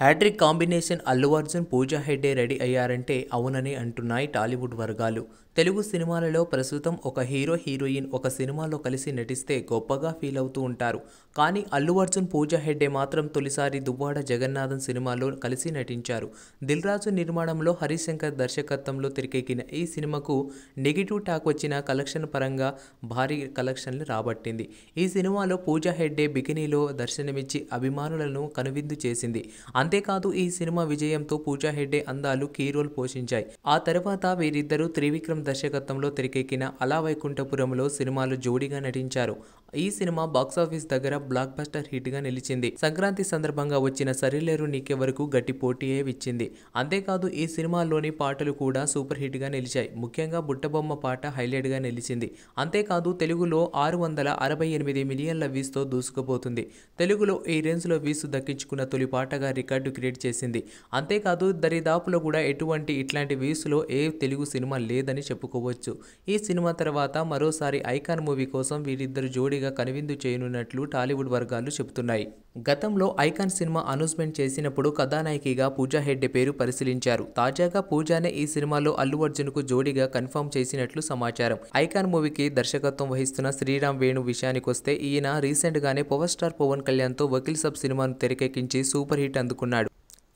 hat trick combination Allu Arjun Pooja Hegde ready అయ్యారంటే అవునని అంటున్నాయి టాలీవుడ్ వర్గాలు తెలుగు సినిమాలలో ప్రస్తుతం ఒక హీరో హీరోయిన్ ఒక సినిమాలో కలిసి నటిస్తే గొప్పగా ఫీల్ అవుతూ ఉంటారు కానీ అల్లు అర్జున్ పూజా హెడ్డే మాత్రం తొలిసారి దువ్వాడ జగన్నాథన్ సినిమాలో కలిసి నటించారు దిల్రాజు నిర్మాణంలో హరిశంకర్ దర్శకత్వంలో తెరకెక్కిన ఈ సినిమాకు నెగిటివ్ టాక్ వచ్చిన కలెక్షన్ పరంగా భారీ కలెక్షన్లు రాబట్టింది ఈ సినిమాలో పూజా హెడ్డే బికినీలో దర్శనమిచ్చి అభిమానులను కనువిందు చేసింది అంతేకాదు ఈ సినిమా విజయంతో పూజా హెడ్డే అందాలు కీ రోల్ పోషించాయి ఆ తర్వాత వీరిద్దరూ త్రివిక్రమ్ దర్శకత్వంలో తెరకెక్కిన అలా వైకుంఠపురంలో సినిమాలు జోడీగా నటించారు ఈ సినిమా బాక్సాఫీస్ దగ్గర బ్లాక్ బస్టర్ హిట్ గా నిలిచింది సంక్రాంతి సందర్భంగా వచ్చిన సరిలేరు నీకే వరకు గట్టి పోటీయే ఇచ్చింది అంతేకాదు ఈ సినిమాలోని పాటలు కూడా సూపర్ హిట్ గా నిలిచాయి ముఖ్యంగా బుట్టబొమ్మ పాట హైలైట్ గా నిలిచింది అంతేకాదు తెలుగులో ఆరు వందల అరవై ఎనిమిది మిలియన్ల వీస్తో దూసుకుపోతుంది తెలుగులో ఈ రేంజ్లో వీసు దక్కించుకున్న తొలి పాటగా రికార్డు రికార్డు క్రియేట్ చేసింది అంతేకాదు దరిదాపులో కూడా ఎటువంటి ఇట్లాంటి వ్యూస్లో ఏ తెలుగు సినిమా లేదని చెప్పుకోవచ్చు ఈ సినిమా తర్వాత మరోసారి ఐకాన్ మూవీ కోసం వీరిద్దరు జోడీగా కనువిందు చేయనున్నట్లు టాలీవుడ్ వర్గాలు చెబుతున్నాయి గతంలో ఐకాన్ సినిమా అనౌన్స్మెంట్ చేసినప్పుడు కథానాయికిగా పూజా హెడ్డే పేరు పరిశీలించారు తాజాగా పూజానే ఈ సినిమాలో అల్లు అర్జున్కు జోడీగా కన్ఫర్మ్ చేసినట్లు సమాచారం ఐకాన్ మూవీకి దర్శకత్వం వహిస్తున్న శ్రీరామ్ వేణు విషయానికొస్తే ఈయన రీసెంట్గానే పవర్ స్టార్ పవన్ కళ్యాణ్తో వకీల్ సబ్ సినిమాను తెరకెక్కించి సూపర్ హిట్ అందుకున్నాడు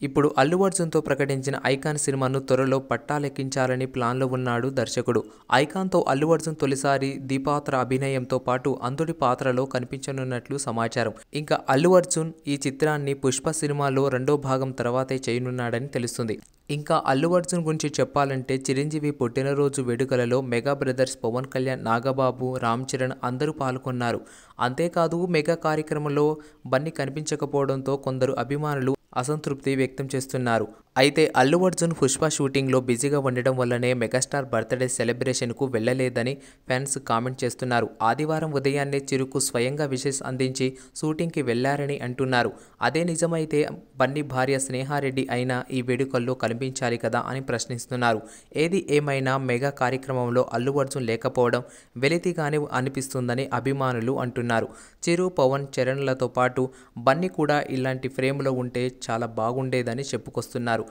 ఇప్పుడు అల్లు అర్జున్తో ప్రకటించిన ఐకాన్ సినిమాను త్వరలో పట్టాలెక్కించాలని ప్లాన్లో ఉన్నాడు దర్శకుడు ఐకాన్తో అల్లు అర్జున్ తొలిసారి దీపాత్ర అభినయంతో పాటు అందుడి పాత్రలో కనిపించనున్నట్లు సమాచారం ఇంకా అల్లు అర్జున్ ఈ చిత్రాన్ని పుష్ప సినిమాలో రెండో భాగం తర్వాతే చేయనున్నాడని తెలుస్తుంది ఇంకా అల్లు అర్జున్ గురించి చెప్పాలంటే చిరంజీవి పుట్టినరోజు వేడుకలలో మెగా బ్రదర్స్ పవన్ కళ్యాణ్ నాగబాబు రామ్ చరణ్ అందరూ పాల్గొన్నారు అంతేకాదు మెగా కార్యక్రమంలో బన్నీ కనిపించకపోవడంతో కొందరు అభిమానులు అసంతృప్తి వ్యక్తం చేస్తున్నారు అయితే అల్లు అర్జున్ పుష్ప షూటింగ్లో బిజీగా ఉండడం వల్లనే మెగాస్టార్ బర్త్డే సెలబ్రేషన్కు వెళ్ళలేదని ఫ్యాన్స్ కామెంట్ చేస్తున్నారు ఆదివారం ఉదయాన్నే చిరుకు స్వయంగా విషెస్ అందించి షూటింగ్కి వెళ్లారని అంటున్నారు అదే నిజమైతే బన్నీ భార్య స్నేహారెడ్డి అయినా ఈ వేడుకల్లో కనిపించాలి కదా అని ప్రశ్నిస్తున్నారు ఏది ఏమైనా మెగా కార్యక్రమంలో అల్లు అర్జున్ లేకపోవడం వెలితిగానే అనిపిస్తుందని అభిమానులు అంటున్నారు చిరు పవన్ చరణ్లతో పాటు బన్నీ కూడా ఇలాంటి ఫ్రేమ్లో ఉంటే చాలా బాగుండేదని చెప్పుకొస్తున్నారు